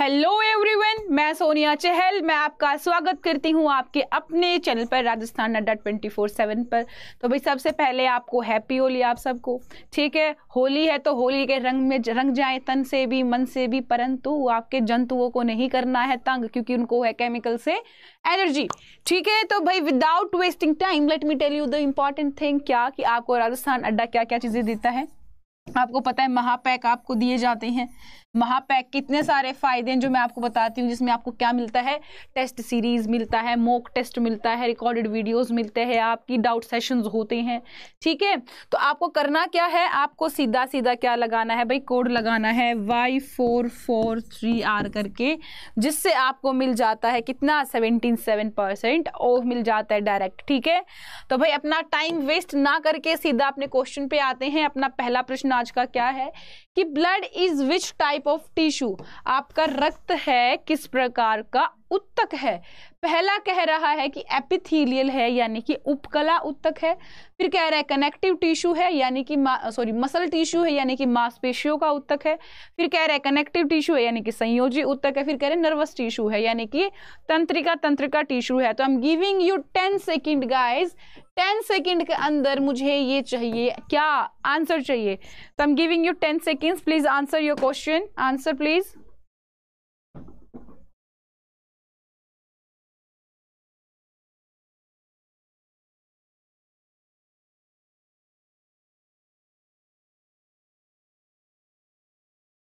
Hello everyone मैं सोनिया चहल मैं आपका स्वागत करती हूं आपके अपने चैनल पर राजस्थान अड्डा ट्वेंटी फोर सेवन पर तो भाई सबसे पहले आपको हैप्पी होली आप सबको ठीक है होली है तो होली के रंग में रंग जाए तन से भी मन से भी परंतु आपके जंतुओं को नहीं करना है तंग क्योंकि उनको है केमिकल से एनर्जी ठीक है तो भाई without wasting time let me tell you the important thing क्या कि आपको राजस्थान अड्डा क्या क्या चीज़ें देता है आपको पता है महापैक आपको दिए जाते हैं महापैक कितने सारे फायदे हैं जो मैं आपको बताती हूँ जिसमें आपको क्या मिलता है टेस्ट सीरीज मिलता है मोक टेस्ट मिलता है रिकॉर्डेड वीडियोस मिलते हैं आपकी डाउट सेशंस होते हैं ठीक है तो आपको करना क्या है आपको सीधा सीधा क्या लगाना है भाई कोड लगाना है Y four four three R करके जिससे आपको मिल जाता है कितना सेवेंटीन सेवन परसेंट ऑफ मिल जाता है डायरेक्ट ठीक है तो भाई अपना टाइम वेस्ट ना करके सीधा अपने क्वेश्चन पे आते हैं अपना पहला प्रश्न आज का क्या है कि blood is which type type of tissue आपका रक्त है किस प्रकार का उत्तक है पहला कह रहा है कि एपिथीलियल है यानी कि उपकला उत्तक है फिर कह रहा है कनेक्टिव टिश्यू है यानी कि सॉरी मसल टिश्यू है यानी कि मांसपेशियों का उत्तक है फिर कह रहा है कनेक्टिव टिश्यू है यानी कि संयोजी उत्तक है फिर कह रहे हैं नर्वस टिश्यू है यानी कि तंत्रिका तंत्रिका टिश्यू है तो I am giving you ten second guys ten second के अंदर मुझे ये चाहिए क्या आंसर चाहिए तो I am giving you ten seconds please answer your question answer please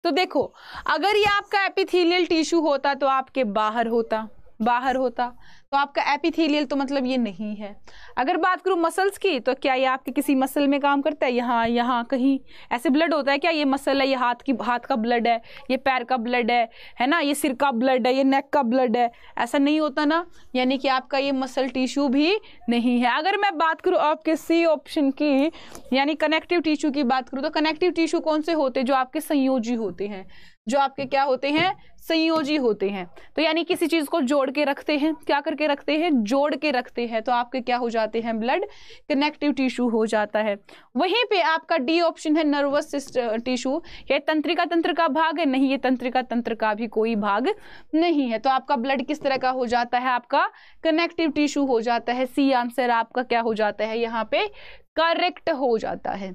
तो देखो अगर ये आपका एपिथेलियल टिश्यू होता तो आपके बाहर होता बाहर होता तो आपका एपिथेलियल तो मतलब ये नहीं है अगर बात करूँ मसल्स की तो क्या ये आपके किसी मसल में काम करता है यहाँ यहाँ कहीं ऐसे ब्लड होता है क्या ये मसल है ये हाथ की हाथ का ब्लड है ये पैर का ब्लड है है ना ये सिर का ब्लड है ये नेक का ब्लड है ऐसा नहीं होता ना यानी कि आपका ये मसल टिश्यू भी नहीं है अगर मैं बात करूँ आपके सी ऑप्शन की यानी कनेक्टिव टिश्यू की बात करूँ तो कनेक्टिव टिश्यू कौन से होते जो आपके संयोजी होते हैं जो आपके क्या होते हैं संयोजी होते हैं तो यानी किसी चीज़ को जोड़ के रखते हैं क्या कर करके रखते हैं जोड़ के रखते हैं तो आपके क्या हो जाते हैं ब्लड कनेक्टिव टिश्यू हो जाता है वहीं पे आपका डी ऑप्शन है नर्वस टिश्यू यह तंत्रिका तंत्र का भाग है नहीं ये तंत्रिका तंत्र का भी कोई भाग नहीं है तो आपका ब्लड किस तरह का हो जाता है आपका कनेक्टिव टिश्यू हो जाता है सी आंसर आपका क्या हो जाता है यहाँ पे करेक्ट हो जाता है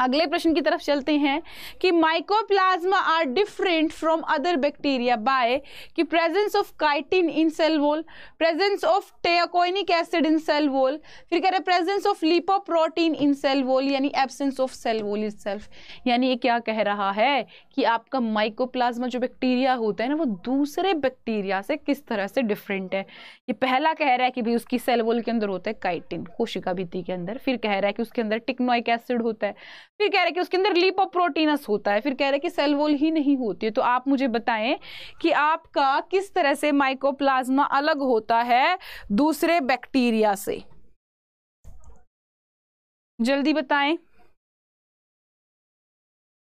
अगले प्रश्न की तरफ चलते हैं कि mycoplasma are different from other bacteria by कि presence of chitin in cell wall presence of teichoic acid in cell wall फिर कह रहे presence of lipoprotein in cell wall यानी absence of cell wall is यानी ये क्या कह रहा है कि आपका माइकोप्लाज्मा जो बैक्टीरिया होता है ना वो दूसरे बैक्टीरिया से किस तरह से डिफरेंट है ये पहला कह रहा है कि भाई उसकी सेल वॉल के अंदर होता है काइटिन कोशिका भीति के अंदर फिर कह रहा है कि उसके अंदर टिक्नोइक एसिड होता है फिर कह रहे कि उसके अंदर प्रोटीनस होता है फिर कह रहे कि सेल वॉल ही नहीं होती है तो आप मुझे बताएं कि आपका किस तरह से माइकोप्लाज्मा अलग होता है दूसरे बैक्टीरिया से जल्दी बताएं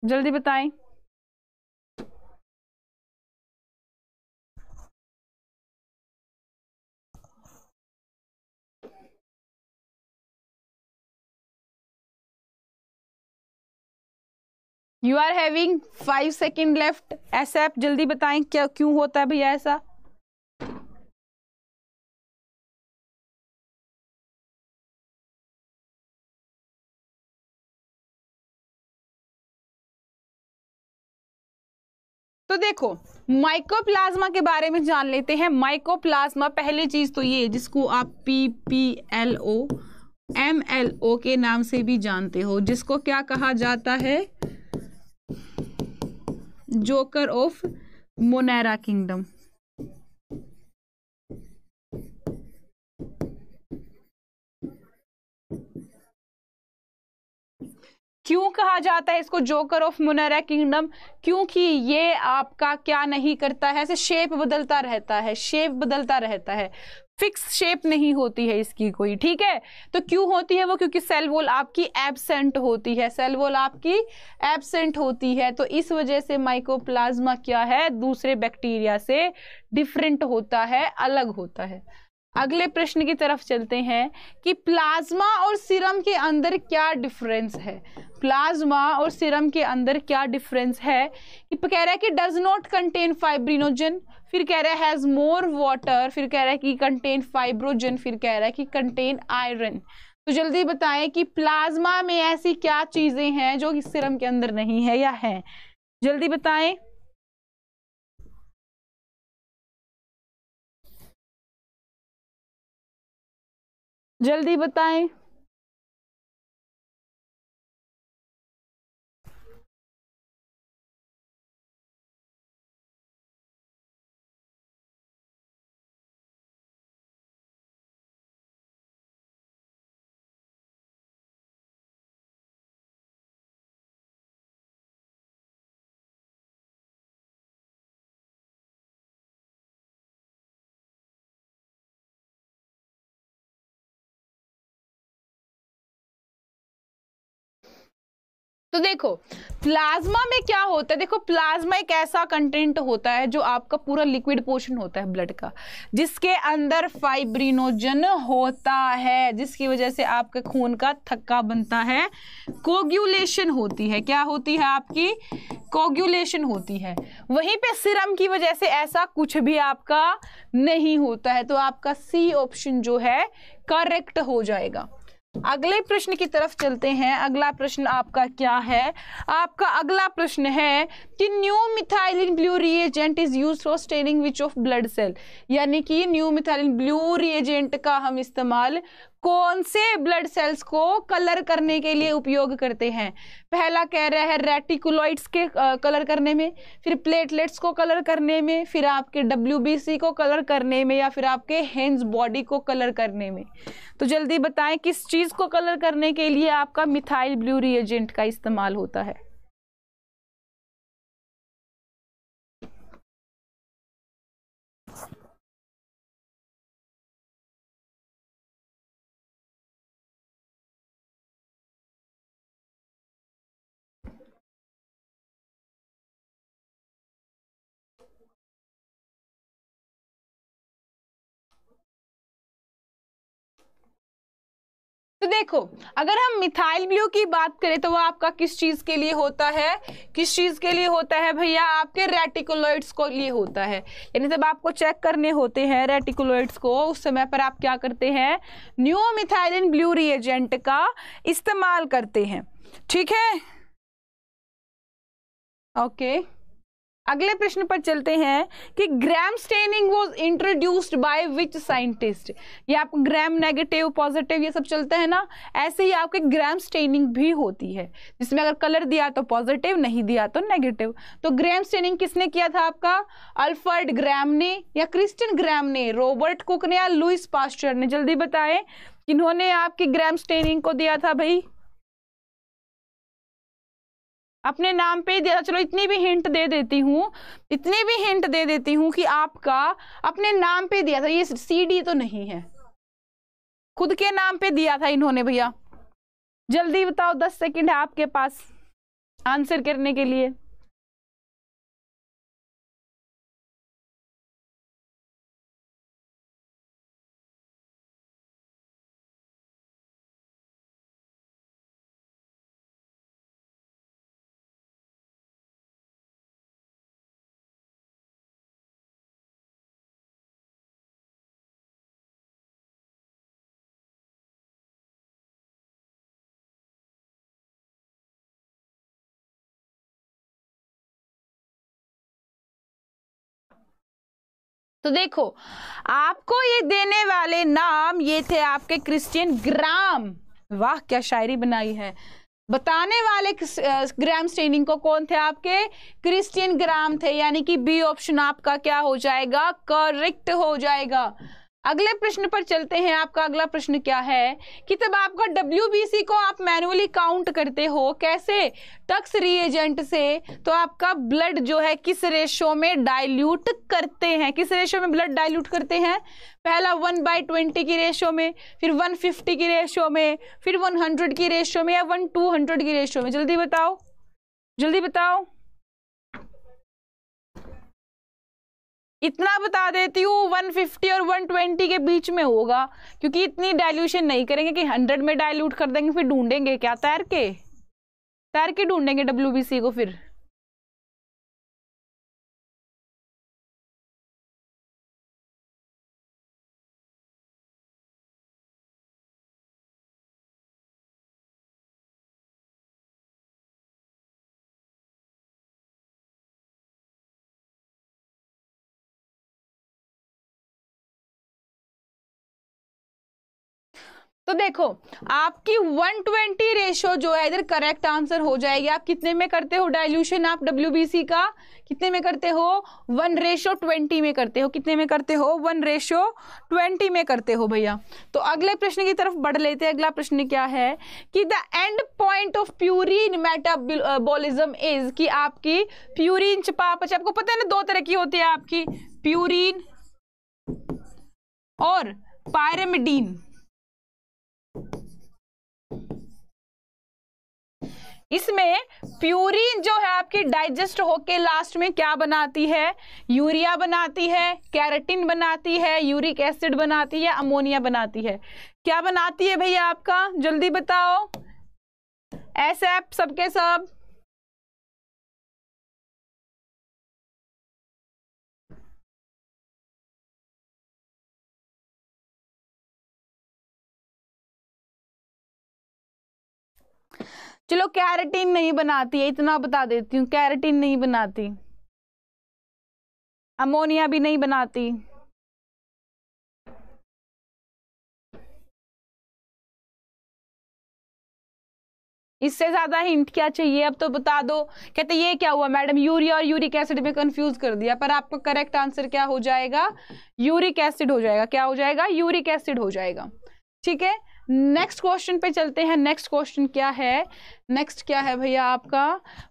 जल्दी बताएं you are having five second left ऐसा आप जल्दी बताएं क्या क्यों होता है भैया ऐसा तो देखो माइकोप्लाज्मा के बारे में जान लेते हैं माइकोप्लाज्मा पहली चीज तो ये जिसको आप P P L O M L O के नाम से भी जानते हो जिसको क्या कहा जाता है जोकर ऑफ मोनेरा किंगडम क्यों कहा जाता है इसको जोकर ऑफ मुनरा किंगडम क्योंकि ये आपका क्या नहीं करता है ऐसे शेप बदलता रहता है शेप बदलता रहता है फिक्स शेप नहीं होती है इसकी कोई ठीक है तो क्यों होती है वो क्योंकि सेल वॉल आपकी एबसेंट होती है सेल वॉल आपकी एबसेंट होती है तो इस वजह से माइकोप्लाज्मा क्या है दूसरे बैक्टीरिया से डिफरेंट होता है अलग होता है अगले प्रश्न की तरफ चलते हैं कि प्लाज्मा और सीरम के अंदर क्या डिफरेंस है प्लाज्मा और सीरम के अंदर क्या डिफरेंस है कि कह रहा है कि डज नॉट कंटेन फाइब्रिनोजन फिर कह रहा है हैज़ मोर वाटर फिर कह रहा है कि कंटेन फाइब्रोजन फिर कह रहा है कि कंटेन आयरन तो जल्दी बताएं कि प्लाज्मा में ऐसी क्या चीज़ें हैं जो इस सिरम के अंदर नहीं है या है जल्दी बताएं जल्दी बताएं तो देखो प्लाज्मा में क्या होता है देखो प्लाज्मा एक ऐसा कंटेंट होता है जो आपका पूरा लिक्विड पोर्शन होता है ब्लड का जिसके अंदर फाइब्रिनोजन होता है जिसकी वजह से आपके खून का थक्का बनता है कोग्यूलेशन होती है क्या होती है आपकी कोग्यूलेशन होती है वहीं पे सिरम की वजह से ऐसा कुछ भी आपका नहीं होता है तो आपका सी ऑप्शन जो है करेक्ट हो जाएगा अगले प्रश्न की तरफ चलते हैं अगला प्रश्न आपका क्या है आपका अगला प्रश्न है कि new methylene blue reagent is use for staining which of blood cell यानी कि न्यू मिथाइलिन ब्लू रिएजेंट का हम इस्तेमाल कौन से ब्लड सेल्स को कलर करने के लिए उपयोग करते हैं पहला कह रहा है रेटिकुलॉइड्स के कलर करने में फिर प्लेटलेट्स को कलर करने में फिर आपके डब्ल्यू को कलर करने में या फिर आपके हैंज बॉडी को कलर करने में तो जल्दी बताएं किस चीज़ को कलर करने के लिए आपका मिथाइल ब्लू रिएजेंट का इस्तेमाल होता है तो देखो अगर हम मिथाइल ब्लू की बात करें तो वो आपका किस चीज़ के लिए होता है किस चीज़ के लिए होता है भैया आपके रेटिकुलॉइड्स को लिए होता है यानी जब आपको चेक करने होते हैं रेटिकुलॉइड्स को उस समय पर आप क्या करते हैं न्यू मिथाइलिन ब्लू रिएजेंट का इस्तेमाल करते हैं ठीक है ओके okay. अगले प्रश्न पर चलते हैं कि gram staining was introduced by which scientist ये आपको ग्राम नेगेटिव पॉजिटिव ये सब चलते हैं ना ऐसे ही आपके ग्राम स्टेनिंग भी होती है जिसमें अगर कलर दिया तो पॉजिटिव नहीं दिया तो नेगेटिव तो ग्राम स्टेनिंग किसने किया था आपका अल्फर्ड ग्राम ने या क्रिस्टन ग्राम ने रॉबर्ट कुक ने या लुइस पास्टर ने जल्दी बताएं किन्होंने आपकी ग्राम स्टेनिंग को दिया था भाई अपने नाम पे दिया चलो इतनी भी हिंट दे देती हूँ इतनी भी हिंट दे देती हूँ कि आपका अपने नाम पे दिया था ये सीडी तो नहीं है खुद के नाम पे दिया था इन्होंने भैया जल्दी बताओ दस सेकंड है आपके पास आंसर करने के लिए तो देखो आपको ये देने वाले नाम ये थे आपके क्रिश्चियन ग्राम वाह क्या शायरी बनाई है बताने वाले ग्राम स्टेनिंग को कौन थे आपके क्रिश्चियन ग्राम थे यानी कि बी ऑप्शन आपका क्या हो जाएगा करेक्ट हो जाएगा अगले प्रश्न पर चलते हैं आपका अगला प्रश्न क्या है कि तब आपका डब्ल्यू को आप मैनुअली काउंट करते हो कैसे टक्स रिएजेंट से तो आपका ब्लड जो है किस रेशो में डाइल्यूट करते हैं किस रेशो में ब्लड डाइल्यूट करते हैं पहला वन बाई ट्वेंटी की रेशो में फिर वन फिफ्टी की रेशो में फिर वन हंड्रेड की रेशो में या वन टू हंड्रेड की रेशो में जल्दी बताओ जल्दी बताओ इतना बता देती हूँ 150 और 120 के बीच में होगा क्योंकि इतनी डाइल्यूशन नहीं करेंगे कि 100 में डाइल्यूट कर देंगे फिर ढूंढेंगे क्या तैर के तैर के ढूंढेंगे डब्ल्यू को फिर तो देखो आपकी 120 रेशियो जो है इधर करेक्ट आंसर हो जाएगी आप कितने में करते हो डाइल्यूशन आप डब्ल्यू का कितने में करते हो वन रेशो ट्वेंटी में करते हो कितने में करते हो वन रेशो ट्वेंटी में करते हो भैया तो अगले प्रश्न की तरफ बढ़ लेते हैं अगला प्रश्न क्या है कि the end point of purine metabolism is कि आपकी प्यूरिन चपापच आपको पता है ना दो तरह की होती है आपकी प्यूरिन और पायरेमिडीन इसमें प्यूरिन जो है आपकी डाइजेस्ट होके लास्ट में क्या बनाती है यूरिया बनाती है कैरेटिन बनाती है यूरिक एसिड बनाती है अमोनिया बनाती है क्या बनाती है भैया आपका जल्दी बताओ एस एप सबके सब चलो कैरेटीन नहीं बनाती है इतना बता देती हूँ कैरेटीन नहीं बनाती अमोनिया भी नहीं बनाती इससे ज्यादा हिंट क्या चाहिए अब तो बता दो कहते ये क्या हुआ मैडम यूरिया और यूरिक एसिड में कंफ्यूज कर दिया पर आपका करेक्ट आंसर क्या हो जाएगा यूरिक एसिड हो जाएगा क्या हो जाएगा यूरिक एसिड हो जाएगा ठीक है नेक्स्ट क्वेश्चन पे चलते हैं नेक्स्ट क्वेश्चन क्या है नेक्स्ट क्या है भैया आपका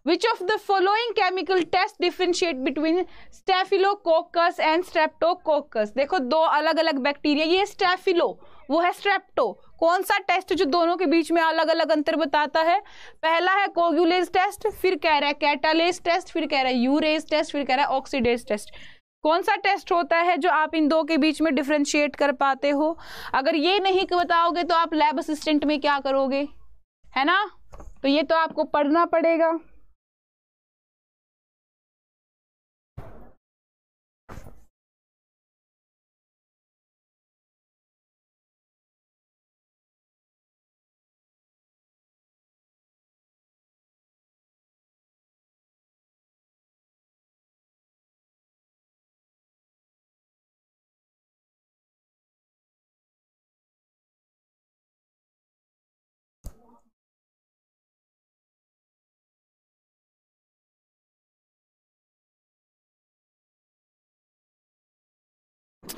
which of the following chemical test differentiate between staphylococcus and streptococcus देखो दो अलग अलग बैक्टीरिया ये स्टेफिलो वो है स्ट्रेप्टो कौन सा टेस्ट जो दोनों के बीच में अलग अलग अंतर बताता है पहला है कोग्यूलेज टेस्ट फिर कह रहा है कैटालेज टेस्ट फिर कह रहा है यूरेज टेस्ट फिर कह रहा है ऑक्सीडेज टेस्ट कौन सा टेस्ट होता है जो आप इन दो के बीच में डिफ्रेंशिएट कर पाते हो अगर ये नहीं बताओगे तो आप लैब असिस्टेंट में क्या करोगे है ना तो ये तो आपको पढ़ना पड़ेगा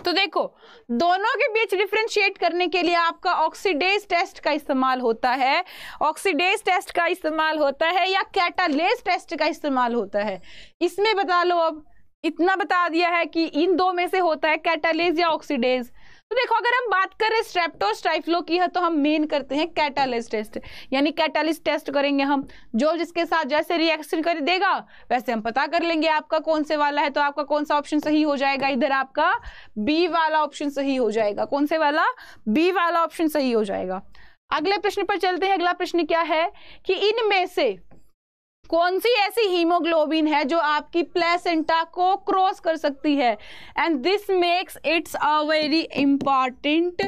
तो देखो दोनों के बीच डिफ्रेंशिएट करने के लिए आपका ऑक्सीडेज टेस्ट का इस्तेमाल होता है ऑक्सीडेज टेस्ट का इस्तेमाल होता है या कैटालेज टेस्ट का इस्तेमाल होता है इसमें बता लो अब इतना बता दिया है कि इन दो में से होता है कैटालेज या ऑक्सीडेज तो देखो अगर हम बात करें स्ट्रेप्टोस्टाइफ्लो की है तो हम मेन करते हैं कैटालिस्ट टेस्ट यानी कैटालिस्ट टेस्ट करेंगे हम जो जिसके साथ जैसे रिएक्शन कर देगा वैसे हम पता कर लेंगे आपका कौन से वाला है तो आपका कौन सा ऑप्शन सही हो जाएगा इधर आपका बी वाला ऑप्शन सही हो जाएगा कौन से वाला बी वाला ऑप्शन सही हो जाएगा अगले प्रश्न पर चलते हैं अगला प्रश्न क्या है कि इनमें से कौन सी ऐसी हीमोग्लोबिन है जो आपकी प्लेसेंटा को क्रॉस कर सकती है and this makes it's a very important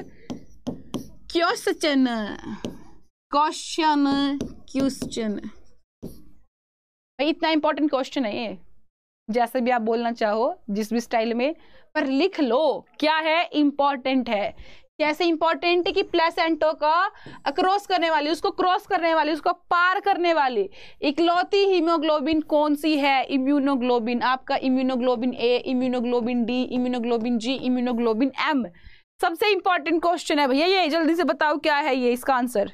question question question इतना इंपॉर्टेंट क्वेश्चन है ये जैसे भी आप बोलना चाहो जिस भी स्टाइल में पर लिख लो क्या है इंपॉर्टेंट है कैसे इंपॉर्टेंट है कि एंटो का क्रॉस करने वाली उसको क्रॉस करने वाली उसको पार करने वाली इकलौती हीमोग्लोबिन कौन सी है इम्यूनोग्लोबिन आपका immunoglobulin A immunoglobulin D immunoglobulin G immunoglobulin M सबसे इंपॉर्टेंट क्वेश्चन है भैया ये जल्दी से बताओ क्या है ये इसका answer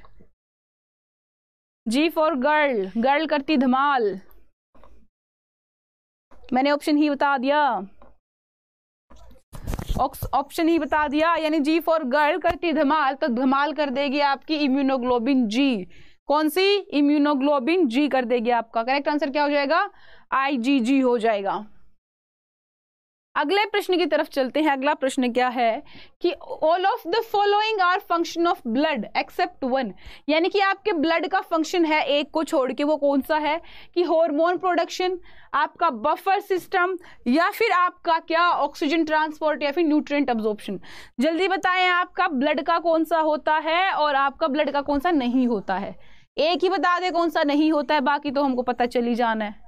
G for girl girl करती धमाल मैंने ऑप्शन ही बता दिया ऑप्शन ही बता दिया यानी जी फॉर गर्ल करती धमाल तो धमाल कर देगी आपकी इम्यूनोग्लोबिन जी कौन सी इम्यूनोग्लोबिन जी कर देगी आपका करेक्ट आंसर क्या हो जाएगा आई जी जी हो जाएगा अगले प्रश्न की तरफ चलते हैं अगला प्रश्न क्या है कि all of the following are function of blood except one यानी कि आपके ब्लड का फंक्शन है एक को छोड़ के वो कौन सा है कि हॉर्मोन प्रोडक्शन आपका बफर सिस्टम या फिर आपका क्या ऑक्सीजन ट्रांसपोर्ट या फिर न्यूट्रिएंट अब्जॉर्प्शन जल्दी बताएं आपका ब्लड का कौन सा होता है और आपका ब्लड का कौन सा नहीं होता है एक ही बता दे कौन सा नहीं होता है बाकी तो हमको पता चली जाना है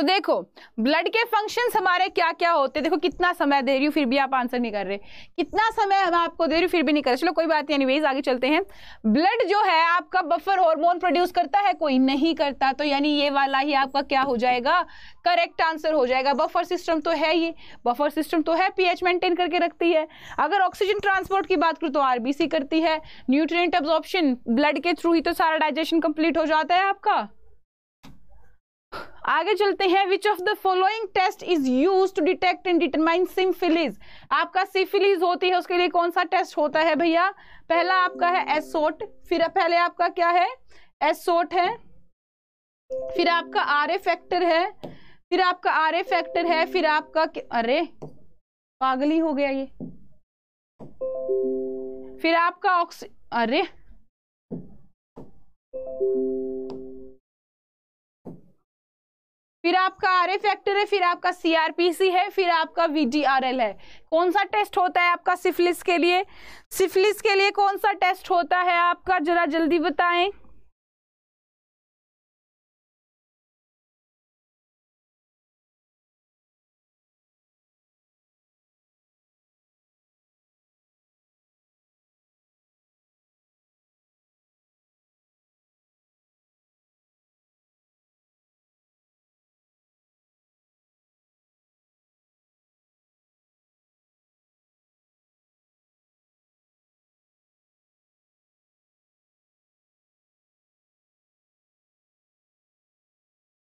तो देखो ब्लड के फंक्शन हमारे क्या क्या होते हैं देखो कितना समय दे रही हूँ फिर भी आप आंसर नहीं कर रहे कितना समय हम आपको दे रही हूँ फिर भी नहीं कर रहे चलो कोई बात नहीं एनीवेज आगे चलते हैं ब्लड जो है आपका बफर हॉर्मोन प्रोड्यूस करता है कोई नहीं करता तो यानी ये वाला ही आपका क्या हो जाएगा करेक्ट आंसर हो जाएगा बफर सिस्टम तो है ये बफर सिस्टम तो है पीएच मेंटेन करके रखती है अगर ऑक्सीजन ट्रांसपोर्ट की बात करूँ तो आरबीसी करती है न्यूट्रिएंट एब्जॉर्प्शन ब्लड के थ्रू ही तो सारा डाइजेशन कंप्लीट हो जाता है आपका आगे चलते हैं which of the following test is use to detect and determine syphilis आपका सिफिलीज होती है उसके लिए कौन सा टेस्ट होता है भैया पहला आपका है एसोट फिर पहले आपका क्या है एसोट है फिर आपका आर ए फैक्टर है फिर आपका आर ए फैक्टर है फिर आपका अरे पागली हो गया ये फिर आपका ऑक्सी अरे फिर आपका आर फैक्टर है फिर आपका सी है फिर आपका एल है कौन सा टेस्ट होता है आपका सिफिलिस के लिए सिफिलिस के लिए कौन सा टेस्ट होता है आपका जरा जल्दी बताएं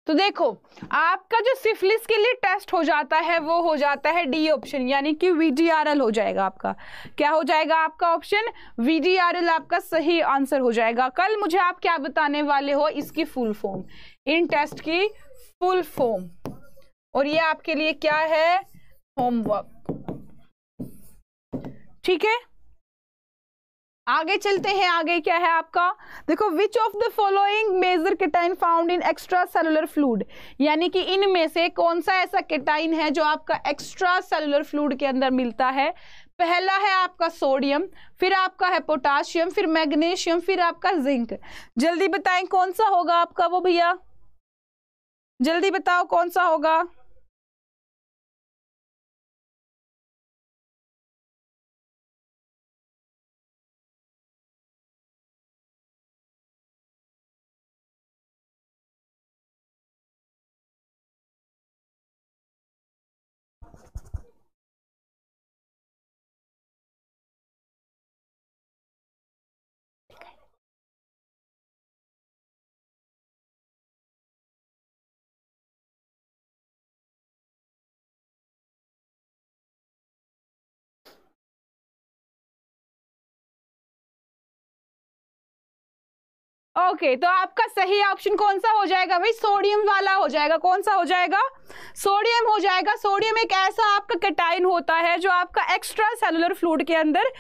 तो देखो आपका जो सिफिलिस के लिए टेस्ट हो जाता है वो हो जाता है डी ऑप्शन यानी कि वीडीआरएल हो जाएगा आपका क्या हो जाएगा आपका ऑप्शन वीडीआरएल आपका सही आंसर हो जाएगा कल मुझे आप क्या बताने वाले हो इसकी फुल फॉर्म इन टेस्ट की फुल फॉर्म और ये आपके लिए क्या है होमवर्क ठीक है आगे चलते हैं आगे क्या है आपका देखो which of the following major cation found in extra cellular fluid यानी कि इनमें से कौन सा ऐसा केटाइन है जो आपका एक्स्ट्रा सेलुलर फ्लूड के अंदर मिलता है पहला है आपका सोडियम फिर आपका है पोटाशियम फिर मैग्नीशियम फिर आपका जिंक जल्दी बताएं कौन सा होगा आपका वो भैया जल्दी बताओ कौन सा होगा ओके okay, तो आपका सही ऑप्शन कौन सा हो जाएगा भाई सोडियम वाला हो जाएगा कौन सा हो जाएगा सोडियम हो जाएगा सोडियम एक ऐसा आपका कटाइन होता है जो आपका एक्स्ट्रा सेलुलर फ्लूड के अंदर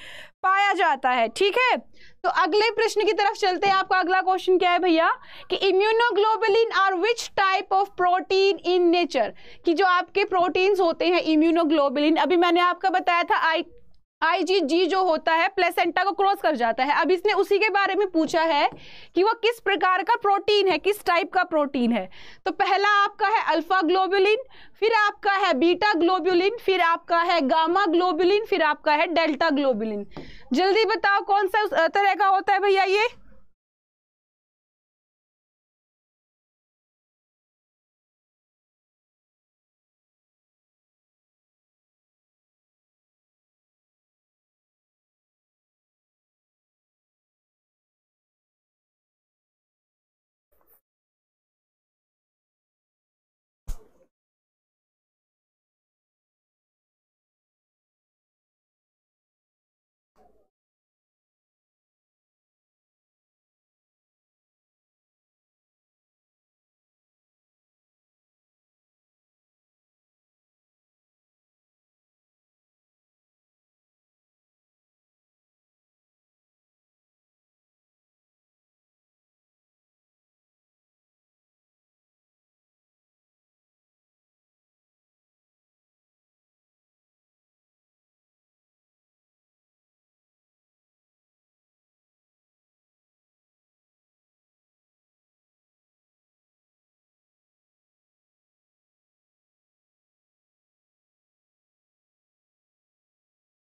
पाया जाता है ठीक है तो अगले प्रश्न की तरफ चलते हैं आपका अगला क्वेश्चन क्या है भैया कि immunoglobulin are which type of protein in nature कि जो आपके प्रोटीन्स होते हैं इम्यूनोग्लोबुलिन अभी मैंने आपका बताया था आई आईजीजी जो होता है प्लेसेंटा को क्रॉस कर जाता है अब इसने उसी के बारे में पूछा है कि वो किस प्रकार का प्रोटीन है किस टाइप का प्रोटीन है तो पहला आपका है अल्फा ग्लोबुलिन फिर आपका है बीटा ग्लोबुलिन फिर आपका है गामा ग्लोबुलिन फिर आपका है डेल्टा ग्लोबुलिन जल्दी बताओ कौन सा तरह का होता है भैया ये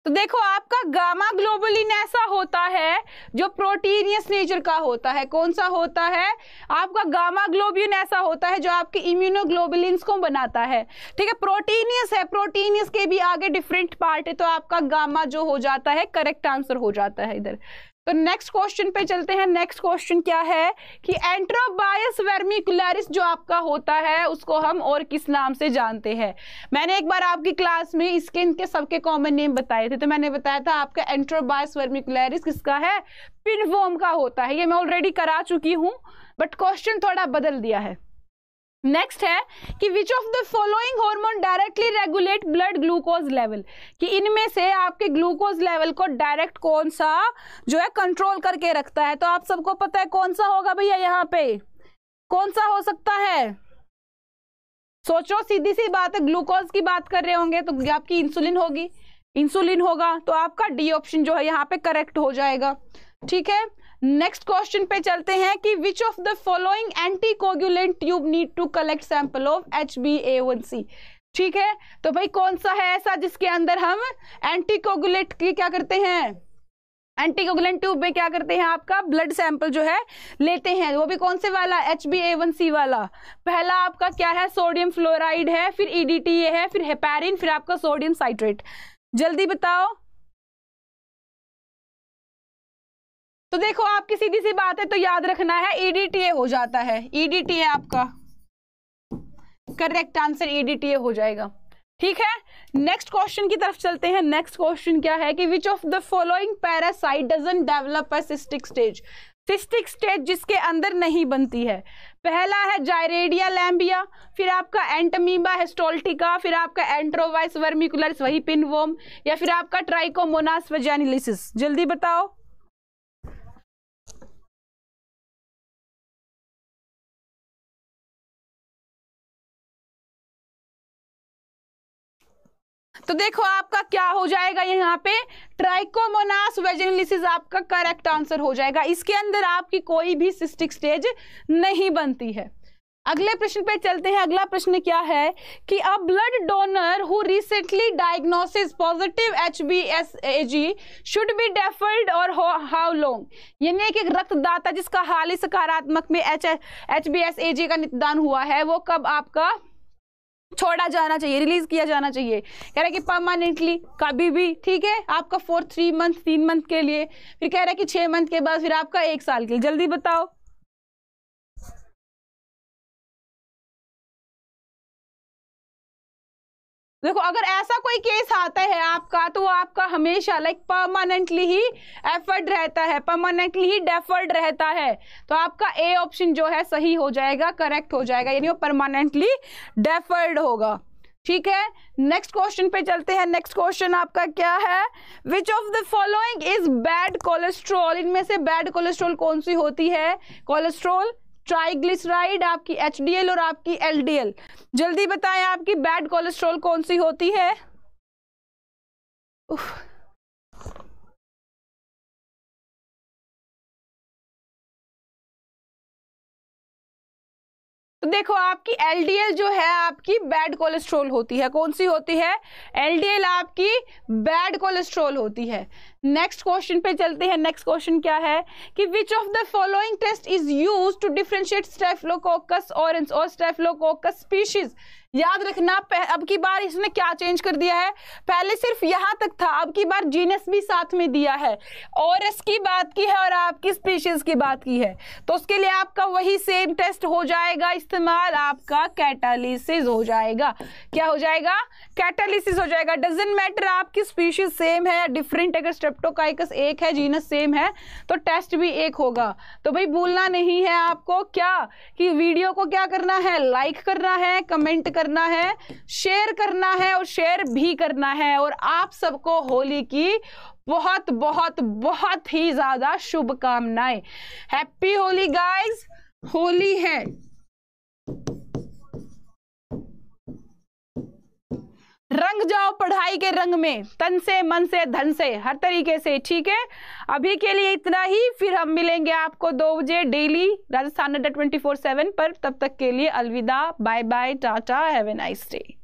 तो देखो आपका गामा ग्लोबुलिन ऐसा होता है जो प्रोटीनियस नेचर का होता है कौन सा होता है आपका गामा ग्लोबुलिन ऐसा होता है जो आपके इम्यूनोग्लोबुलिन को बनाता है ठीक है प्रोटीनियस है प्रोटीनियस के भी आगे डिफरेंट पार्ट है तो आपका गामा जो हो जाता है करेक्ट आंसर हो जाता है इधर तो नेक्स्ट क्वेश्चन पे चलते हैं नेक्स्ट क्वेश्चन क्या है कि एंट्रोबायस वर्मिकुलरिस जो आपका होता है उसको हम और किस नाम से जानते हैं मैंने एक बार आपकी क्लास में इसके इनके सबके कॉमन नेम बताए थे तो मैंने बताया था आपका एंट्रोबायस वर्मिकुलरिस किसका है पिनवोम का होता है ये मैं ऑलरेडी करा चुकी हूँ बट क्वेश्चन थोड़ा बदल दिया है नेक्स्ट है कि which of the following hormone directly regulate blood glucose level कि इनमें से आपके ग्लूकोज लेवल को डायरेक्ट कौन सा जो है कंट्रोल करके रखता है तो आप सबको पता है कौन सा होगा भैया यहाँ पे कौन सा हो सकता है सोचो सीधी सी बात है ग्लूकोज की बात कर रहे होंगे तो आपकी इंसुलिन होगी इंसुलिन होगा तो आपका डी ऑप्शन जो है यहाँ पे करेक्ट हो जाएगा ठीक है नेक्स्ट क्वेश्चन पे चलते हैं कि which of the following anti tube need to collect sample of H B A one C ठीक है तो भाई कौन सा है ऐसा जिसके अंदर हम एंटी की क्या करते हैं एंटीकोगुलेंट ट्यूब में क्या करते हैं आपका ब्लड सैंपल जो है लेते हैं वो भी कौन से वाला H B A one C वाला पहला आपका क्या है सोडियम फ्लोराइड है फिर ईडीटी e ये है फिर हेपेरिन फिर आपका सोडियम साइट्रेट जल्दी बताओ तो देखो आपकी सीधी सी बात है तो याद रखना है ईडीटीए e हो जाता है ईडीटीए e आपका करेक्ट आंसर ईडीटीए हो जाएगा ठीक है नेक्स्ट क्वेश्चन की तरफ चलते हैं नेक्स्ट क्वेश्चन क्या है कि which of the following parasite doesn't develop a cystic stage cystic stage जिसके अंदर नहीं बनती है पहला है जायरेडिया लैम्बिया फिर आपका एंटमीबा हेस्टोल्टिका फिर आपका एंट्रोवाइस वर्मिकुलर्स वही पिनवोम या फिर आपका ट्राइकोमोनास वजैनिलिस जल्दी बताओ तो देखो आपका क्या हो जाएगा यहाँ पे ट्राइकोमोनास वेजिनलिसिस आपका करेक्ट आंसर हो जाएगा इसके अंदर आपकी कोई भी सिस्टिक स्टेज नहीं बनती है अगले प्रश्न पे चलते हैं अगला प्रश्न क्या है कि a blood donor who recently diagnosis positive H B S A G should be deferred और हाउ लॉन्ग यानी कि रक्तदाता जिसका हाल ही सकारात्मक में H H B S A G का निदान हुआ है वो कब आपका छोड़ा जाना चाहिए रिलीज किया जाना चाहिए कह रहा है कि परमानेंटली कभी भी ठीक है आपका फोर थ्री मंथ तीन मंथ के लिए फिर कह रहा है कि छः मंथ के बाद फिर आपका एक साल के लिए जल्दी बताओ देखो अगर ऐसा कोई केस आता है आपका तो आपका हमेशा लाइक परमानेंटली ही एफर्ड रहता है परमानेंटली ही डेफर्ड रहता है तो आपका ए ऑप्शन जो है सही हो जाएगा करेक्ट हो जाएगा यानी वो परमानेंटली डेफर्ड होगा ठीक है नेक्स्ट क्वेश्चन पे चलते हैं नेक्स्ट क्वेश्चन आपका क्या है which of the following is bad cholesterol इनमें से बैड कोलेस्ट्रॉल कौन सी होती है कोलेस्ट्रॉल ट्राइग्लिसराइड आपकी एच और आपकी एल जल्दी बताएं आपकी बैड कोलेस्ट्रॉल कौन सी होती है उफ, तो देखो आपकी एलडीएल जो है आपकी बैड कोलेस्ट्रॉल होती है कौन सी होती है एलडीएल आपकी बैड कोलेस्ट्रॉल होती है नेक्स्ट क्वेश्चन पे चलते हैं नेक्स्ट क्वेश्चन क्या है कि which of the following test is use to differentiate staphylococcus aureus और स्टेफलोकोकस स्पीशीज याद रखना अब की बार इसने क्या चेंज कर दिया है पहले सिर्फ यहाँ तक था अब की बार जीनस भी साथ में दिया है और इसकी बात की है और आपकी स्पीशीज की बात की है तो उसके लिए आपका वही सेम टेस्ट हो जाएगा इस्तेमाल आपका कैटालिसिस हो जाएगा क्या हो जाएगा कैटालिसिस हो जाएगा डजेंट मैटर आपकी स्पीशीज सेम है या डिफरेंट अगर स्ट्रेप्टोकाइकस एक है जीनस सेम है तो टेस्ट भी एक होगा तो भाई भूलना नहीं है आपको क्या कि वीडियो को क्या करना है लाइक करना है कमेंट करना करना है शेयर करना है और शेयर भी करना है और आप सबको होली की बहुत बहुत बहुत ही ज्यादा शुभकामनाएं हैप्पी होली गाइस होली है रंग जाओ पढ़ाई के रंग में तन से मन से धन से हर तरीके से ठीक है अभी के लिए इतना ही फिर हम मिलेंगे आपको दो बजे डेली राजस्थान अड्डा ट्वेंटी फोर सेवन पर तब तक के लिए अलविदा bye bye tata have a nice day